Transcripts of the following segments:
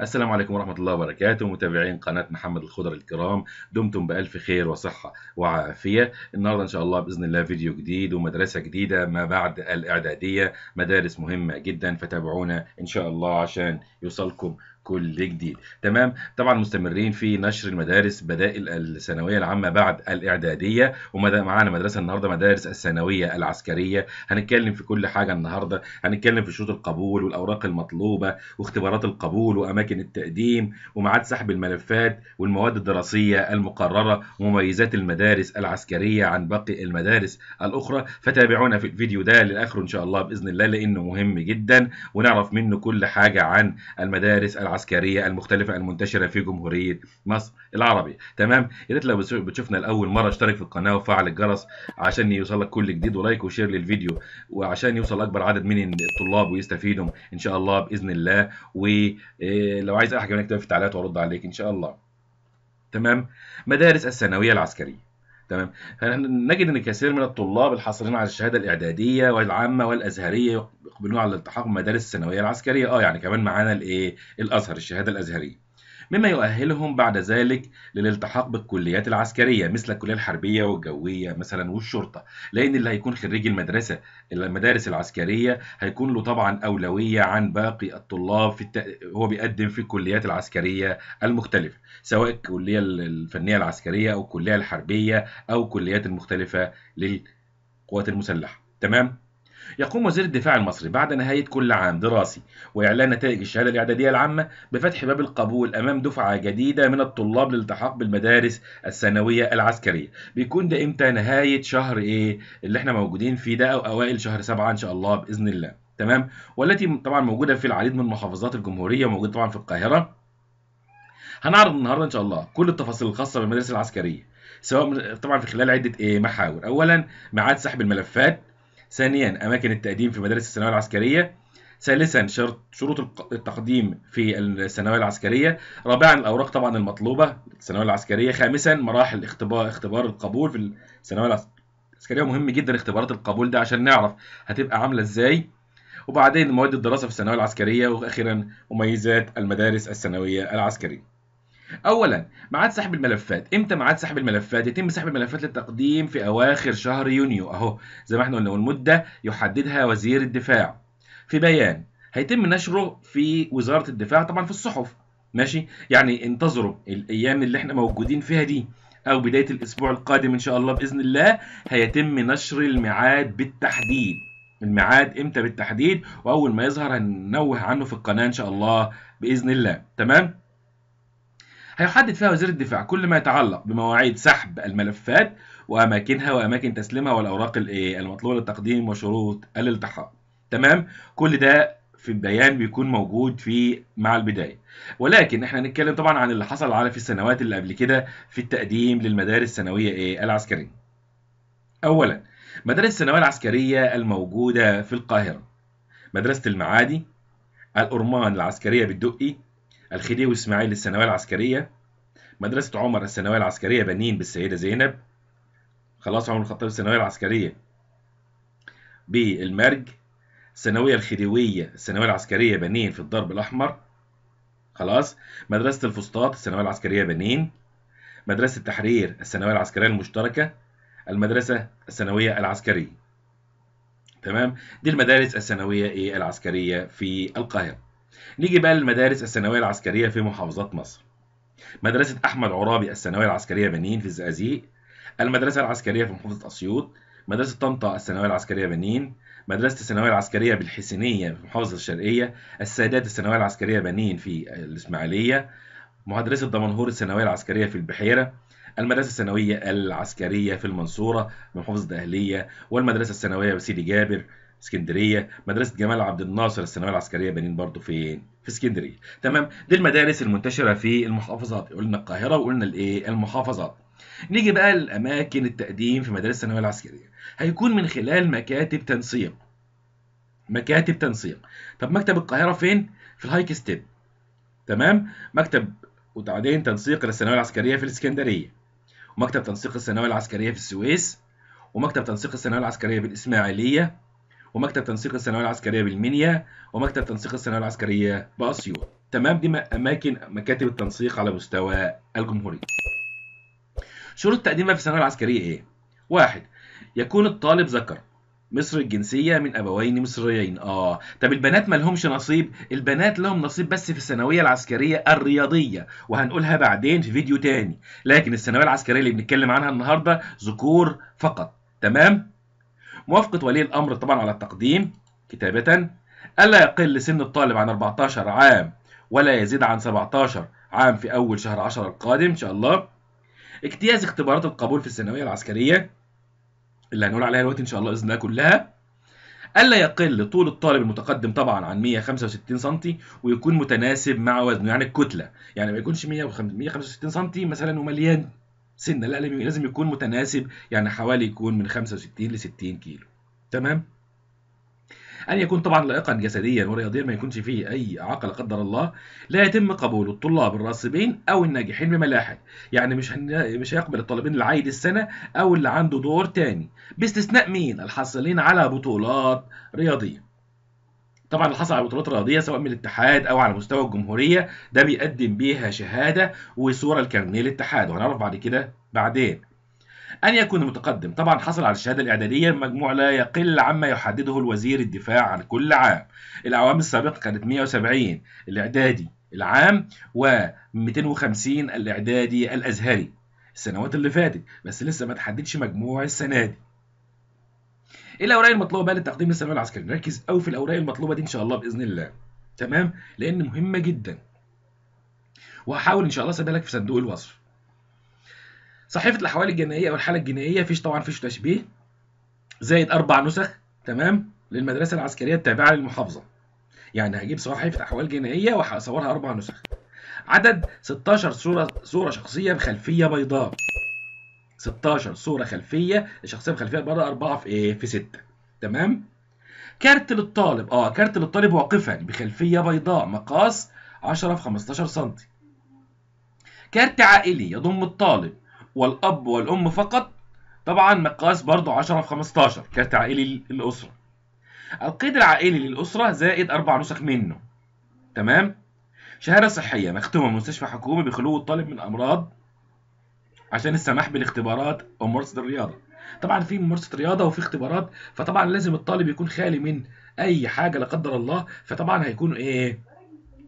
السلام عليكم ورحمة الله وبركاته متابعين قناة محمد الخضر الكرام دمتم بألف خير وصحة وعافية النهاردة إن شاء الله بإذن الله فيديو جديد ومدرسة جديدة ما بعد الإعدادية مدارس مهمة جدا فتابعونا إن شاء الله عشان يوصلكم كل جديد تمام طبعا مستمرين في نشر المدارس بدائل الثانويه العامه بعد الاعداديه ومعانا مدرسه النهارده مدارس الثانويه العسكريه هنتكلم في كل حاجه النهارده هنتكلم في شروط القبول والاوراق المطلوبه واختبارات القبول واماكن التقديم وميعاد سحب الملفات والمواد الدراسيه المقرره ومميزات المدارس العسكريه عن باقي المدارس الاخرى فتابعونا في الفيديو ده للاخر ان شاء الله باذن الله لانه مهم جدا ونعرف منه كل حاجه عن المدارس العسكريه العسكريه المختلفه المنتشره في جمهوريه مصر العربي تمام يا ريت لو بتشوفنا لاول مره اشترك في القناه وفعل الجرس عشان يوصلك كل جديد ولايك وشير للفيديو وعشان يوصل اكبر عدد من الطلاب ويستفيدوا ان شاء الله باذن الله ولو آه، عايز اي حاجه منك في التعليقات وارد عليك ان شاء الله تمام مدارس الثانويه العسكريه تمام نجد ان كثير من الطلاب الحاصلين على الشهاده الاعداديه والعامه والازهريه يقبلون على الالتحاق بمدارس الثانويه العسكريه اه يعني كمان معانا الايه الازهر الشهاده الازهريه مما يؤهلهم بعد ذلك للالتحاق بالكليات العسكريه مثل الكليه الحربيه والجويه مثلا والشرطه لان اللي هيكون خريج المدرسه المدارس العسكريه هيكون له طبعا اولويه عن باقي الطلاب في الت... هو بيقدم في الكليات العسكريه المختلفه سواء الكليه الفنيه العسكريه او الكليه الحربيه او الكليات المختلفه للقوات المسلحه تمام يقوم وزير الدفاع المصري بعد نهاية كل عام دراسي وإعلان نتائج الشهادة الإعدادية العامة بفتح باب القبول أمام دفعة جديدة من الطلاب للالتحاق بالمدارس الثانوية العسكرية بيكون ده إمتى نهاية شهر إيه اللي إحنا موجودين فيه ده أو أوائل شهر سبعة إن شاء الله بإذن الله تمام والتي طبعا موجودة في العديد من محافظات الجمهورية وموجودة طبعا في القاهرة هنعرض النهارده ان شاء الله كل التفاصيل الخاصه بالمدارس العسكريه سواء طبعا في خلال عده ايه محاور اولا ميعاد سحب الملفات ثانيا أماكن التقديم في مدارس الثانوية العسكرية ثالثا شرط شروط التقديم في الثانويه العسكريه رابعا الاوراق طبعا المطلوبه الثانويه العسكريه خامسا مراحل اختبار اختبار القبول في الثانويه العسكريه مهم جدا اختبارات القبول ده عشان نعرف هتبقى عامله ازاي وبعدين مواد الدراسه في الثانويه العسكريه واخيرا مميزات المدارس الثانويه العسكريه اولا ميعاد سحب الملفات امتى ميعاد سحب الملفات يتم سحب الملفات للتقديم في اواخر شهر يونيو اهو زي ما احنا قلنا والمده يحددها وزير الدفاع في بيان هيتم نشره في وزاره الدفاع طبعا في الصحف ماشي يعني انتظروا الايام اللي احنا موجودين فيها دي او بدايه الاسبوع القادم ان شاء الله باذن الله هيتم نشر الميعاد بالتحديد الميعاد امتى بالتحديد واول ما يظهر هننوه عنه في القناه ان شاء الله باذن الله تمام هيحدد فيها وزير الدفاع كل ما يتعلق بمواعيد سحب الملفات واماكنها واماكن تسليمها والاوراق الايه المطلوبه للتقديم وشروط الالتحاق تمام كل ده في البيان بيكون موجود في مع البدايه ولكن احنا هنتكلم طبعا عن اللي حصل على في السنوات اللي قبل كده في التقديم للمدارس الثانويه ايه العسكريه اولا مدارس الثانويه العسكريه الموجوده في القاهره مدرسه المعادي الأرمان العسكرية بالدقي الخديوي اسماعيل للثانويه العسكريه مدرسه عمر الثانويه العسكريه بنين بالسيده زينب خلاص عمر الخطاب الثانويه العسكريه بالمرج الثانويه الخديويه الثانويه العسكريه بنين في الضرب الاحمر خلاص مدرسه الفسطاط الثانويه العسكريه بنين مدرسه التحرير الثانويه العسكريه المشتركه المدرسه الثانويه العسكريه تمام دي المدارس الثانويه ايه العسكريه في القاهره نيجي بقى للمدارس الثانويه العسكريه في محافظات مصر مدرسه احمد عرابي الثانويه العسكريه بنين في الزقازيق المدرسه العسكريه في محافظه اسيوط مدرسه طنطا الثانويه العسكريه بنين مدرسة الثانوية العسكرية بالحسينية في محافظه الشرقية، السادات الثانوية العسكرية بنين في الإسماعيلية، مدرسة دمنهور الثانوية العسكرية في البحيرة، المدرسة الثانوية العسكرية في المنصورة محافظه الأهلية، والمدرسة الثانوية بسيدي جابر اسكندريه مدرسه جمال عبد الناصر الثانويه العسكريه بنين برضو فين في اسكندريه تمام دي المدارس المنتشره في المحافظات قلنا القاهره وقلنا الايه المحافظات نيجي بقى لاماكن التقديم في مدارس الثانويه العسكريه هيكون من خلال مكاتب تنسيق مكاتب تنسيق طب مكتب القاهره فين في الهايك ستيب تمام مكتب وبعدين تنسيق للثانويه العسكريه في الاسكندريه ومكتب تنسيق الثانويه العسكريه في السويس ومكتب تنسيق الثانويه العسكريه بالاسماعيليه ومكتب تنسيق الثانويه العسكريه بالمنيا ومكتب تنسيق الثانويه العسكريه باسيوط تمام دي اماكن مكاتب التنسيق على مستوى الجمهوريه شروط تقديمها في الثانويه العسكريه ايه واحد يكون الطالب ذكر مصر الجنسيه من ابوين مصريين اه طب البنات ما لهمش نصيب البنات لهم نصيب بس في الثانويه العسكريه الرياضيه وهنقولها بعدين في فيديو تاني لكن الثانويه العسكريه اللي بنتكلم عنها النهارده ذكور فقط تمام موافقة ولي الأمر طبعا على التقديم كتابة ألا يقل سن الطالب عن 14 عام ولا يزيد عن 17 عام في أول شهر 10 القادم إن شاء الله اجتياز اختبارات القبول في الثانوية العسكرية اللي هنقول عليها دلوقتي إن شاء الله بإذن الله كلها ألا يقل طول الطالب المتقدم طبعا عن 165 سم ويكون متناسب مع وزنه يعني الكتلة يعني ما يكونش 165 سم مثلا ومليان سنه لا لازم يكون متناسب يعني حوالي يكون من 65 ل 60 كيلو تمام أن يكون طبعا لائقا جسديا ورياضيا ما يكونش فيه أي إعاقة لا قدر الله لا يتم قبول الطلاب الراسبين أو الناجحين بملاحق يعني مش هن... مش هيقبل الطالبين العايد السنة أو اللي عنده دور تاني باستثناء مين الحاصلين على بطولات رياضية طبعا اللي حصل على البطولات الرياضيه سواء من الاتحاد او على مستوى الجمهوريه ده بيقدم بيها شهاده وصوره الكارنيه للاتحاد وهنعرف بعد كده بعدين أن يكون المتقدم طبعا حصل على الشهادة الإعدادية مجموع لا يقل عما يحدده الوزير الدفاع عن كل عام الأعوام السابقة كانت 170 الإعدادي العام و250 الإعدادي الأزهري السنوات اللي فاتت بس لسه ما تحددش مجموع السنة دي ايه الاوراق المطلوبه بقى للتقديم للثانويه العسكريه نركز قوي في الاوراق المطلوبه دي ان شاء الله باذن الله تمام لان مهمه جدا وهحاول ان شاء الله اسيبها لك في صندوق الوصف صحيفه الاحوال الجنائيه او الحاله الجنائيه فيش طبعا فيش تشبيه زائد اربع نسخ تمام للمدرسه العسكريه التابعه للمحافظه يعني هجيب صحيفه احوال جنائيه وهصورها اربع نسخ عدد 16 صوره صوره شخصيه بخلفيه بيضاء 16 صوره خلفيه الشخصيه الخلفيه بره 4 في ايه في 6 تمام كارت للطالب اه كارت للطالب واقفا بخلفيه بيضاء مقاس 10 في 15 سم كارت عائلي يضم الطالب والاب والام فقط طبعا مقاس برضه 10 في 15 كارت عائلي للاسره القيد العائلي للاسره زائد اربع نسخ منه تمام شهاده صحيه مختومه من مستشفى حكومي بخلو الطالب من امراض عشان السماح بالاختبارات او ممارسه الرياضه طبعا في ممارسه رياضه وفي اختبارات فطبعا لازم الطالب يكون خالي من اي حاجه لا قدر الله فطبعا هيكون ايه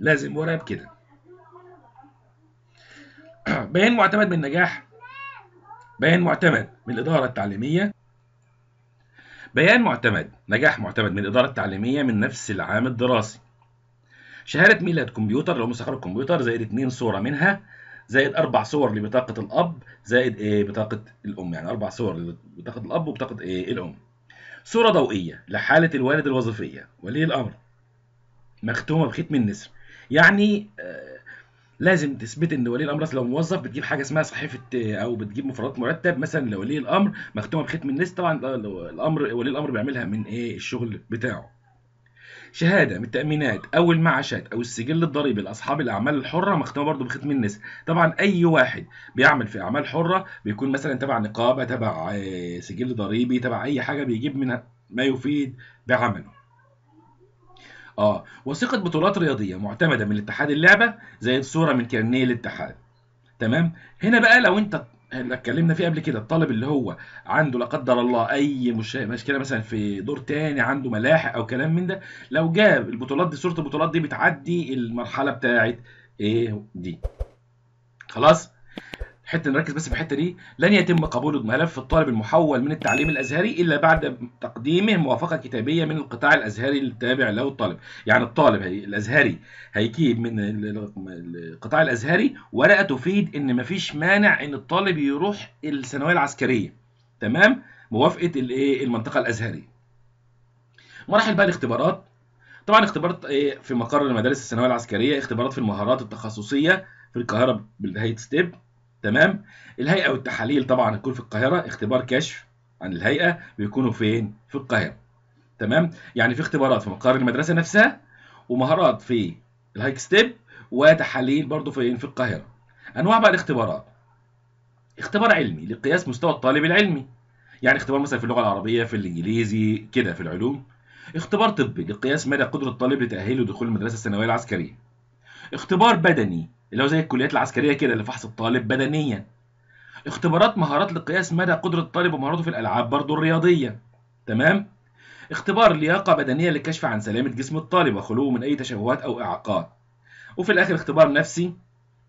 لازم مراقب كده بيان معتمد من النجاح بيان معتمد من الاداره التعليميه بيان معتمد نجاح معتمد من الاداره التعليميه من نفس العام الدراسي شهاده ميلاد كمبيوتر لو مستقر الكمبيوتر زائد اثنين صوره منها زائد اربع صور لبطاقه الاب زائد ايه بطاقه الام يعني اربع صور لبطاقه الاب وبطاقه ايه الام صوره ضوئيه لحاله الوالد الوظيفيه ولي الامر مختومه بختم النسر يعني آه لازم تثبت ان ولي الامر لو موظف بتجيب حاجه اسمها صحيفه او بتجيب مفردات مرتب مثلا لولي الامر مختومه بختم النسر طبعا آه، الامر ولي الامر بيعملها من ايه الشغل بتاعه شهاده من التامينات او المعاشات او السجل الضريبي لاصحاب الاعمال الحره مختومه برضه بختم النساء طبعا اي واحد بيعمل في اعمال حره بيكون مثلا تبع نقابه تبع آه، سجل ضريبي تبع اي حاجه بيجيب منها ما يفيد بعمله اه وثيقه بطولات رياضيه معتمده من اتحاد اللعبه زي الصوره من كارنيه الاتحاد تمام هنا بقى لو انت اللي اتكلمنا فيه قبل كده الطالب اللي هو عنده لا قدر الله اي مش مشكله مثلا في دور تاني عنده ملاحق او كلام من ده لو جاب البطولات دي صوره البطولات دي بتعدي المرحله بتاعت ايه دي خلاص حته نركز بس في الحته دي لن يتم قبول ملف الطالب المحول من التعليم الازهري الا بعد تقديمه موافقه كتابيه من القطاع الازهري التابع له الطالب يعني الطالب هي الازهري هيجيب من القطاع الازهري ورقه تفيد ان مفيش مانع ان الطالب يروح الثانويه العسكريه تمام موافقه الايه المنطقه الازهريه مراحل بقى الاختبارات طبعا اختبارات إيه، في مقر المدارس الثانويه العسكريه اختبارات في المهارات التخصصيه في القاهره بالهيت ستيب تمام الهيئه والتحاليل طبعا تكون في القاهره اختبار كشف عن الهيئه بيكونوا فين في القاهره تمام يعني في اختبارات في مقر المدرسه نفسها ومهارات في الهايك ستيب وتحاليل برضه فين في القاهره انواع بقى الاختبارات اختبار علمي لقياس مستوى الطالب العلمي يعني اختبار مثلا في اللغه العربيه في الانجليزي كده في العلوم اختبار طبي لقياس مدى قدره الطالب لتاهيله لدخول المدرسه الثانويه العسكريه اختبار بدني اللي هو زي الكليات العسكريه كده لفحص الطالب بدنيا اختبارات مهارات لقياس مدى قدره الطالب ومهاراته في الالعاب برضه الرياضيه تمام اختبار لياقه بدنيه للكشف عن سلامه جسم الطالب وخلوه من اي تشوهات او اعاقات وفي الاخر اختبار نفسي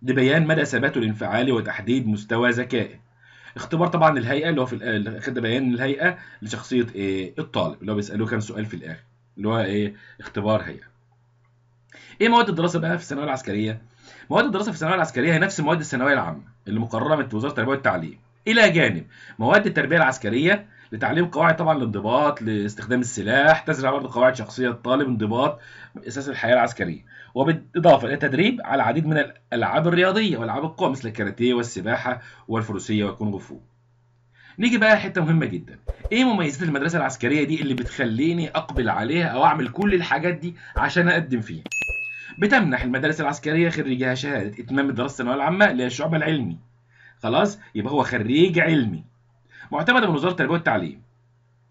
لبيان مدى ثباته الانفعالي وتحديد مستوى ذكائه اختبار طبعا الهيئه اللي هو في خد بيان الهيئه لشخصيه ايه الطالب اللي هو بيسالوه كام سؤال في الاخر اللي هو ايه اختبار هيئه ايه مواد الدراسه بقى في الثانويه العسكريه مواد الدراسه في الثانويه العسكريه هي نفس مواد الثانويه العامه اللي مقرره من وزاره التربيه والتعليم الى جانب مواد التربيه العسكريه لتعليم قواعد طبعا الانضباط لاستخدام السلاح تزرع برضه قواعد شخصيه الطالب انضباط اساس الحياه العسكريه وبالاضافه الى تدريب على العديد من الالعاب الرياضيه والعاب القوى مثل الكاراتيه والسباحه والفروسيه والكونغ فو نيجي بقى حته مهمه جدا ايه مميزات المدرسه العسكريه دي اللي بتخليني اقبل عليها او اعمل كل الحاجات دي عشان اقدم فيها بتمنح المدارس العسكرية خريجها شهادة إتمام دراسة الثانوية العامة للشعب العلمي خلاص يبقى هو خريج علمي معتمدة من وزارة التربية والتعليم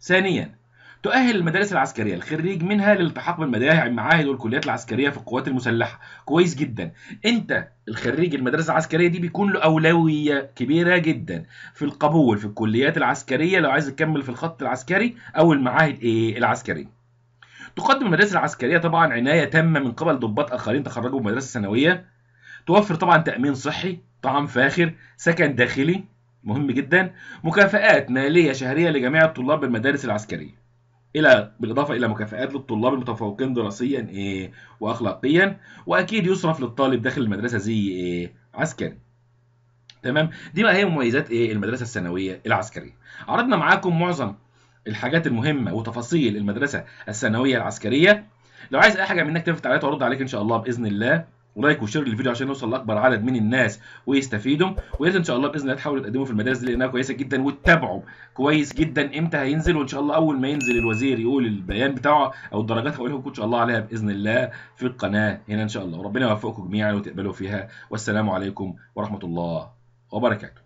ثانيا تؤهل المدارس العسكريه الخريج منها للالتحاق بالمعاهد والكليات العسكريه في القوات المسلحه كويس جدا انت الخريج المدارس العسكريه دي بيكون له اولويه كبيره جدا في القبول في الكليات العسكريه لو عايز تكمل في الخط العسكري او المعاهد ايه العسكريه تقدم المدارس العسكرية طبعا عناية تامة من قبل ضباط آخرين تخرجوا من المدرسة الثانوية توفر طبعا تأمين صحي طعام فاخر سكن داخلي مهم جدا مكافئات مالية شهرية لجميع الطلاب بالمدارس العسكرية الى بالاضافه الى مكافئات للطلاب المتفوقين دراسيا ايه واخلاقيا واكيد يصرف للطالب داخل المدرسه زي ايه عسكري تمام دي بقى هي مميزات ايه المدرسه الثانويه العسكريه عرضنا معاكم معظم الحاجات المهمه وتفاصيل المدرسه الثانويه العسكريه لو عايز اي حاجه منك تفت تعليقات وارد عليك ان شاء الله باذن الله ولايك وشير للفيديو عشان نوصل لاكبر عدد من الناس ويستفيدوا ويا ان شاء الله باذن الله تحاولوا تقدموا في المدارس دي لانها كويسه جدا وتتابعوا كويس جدا امتى هينزل وان شاء الله اول ما ينزل الوزير يقول البيان بتاعه او الدرجات هقول لكم ان شاء الله عليها باذن الله في القناه هنا ان شاء الله وربنا يوفقكم جميعا وتقبلوا فيها والسلام عليكم ورحمه الله وبركاته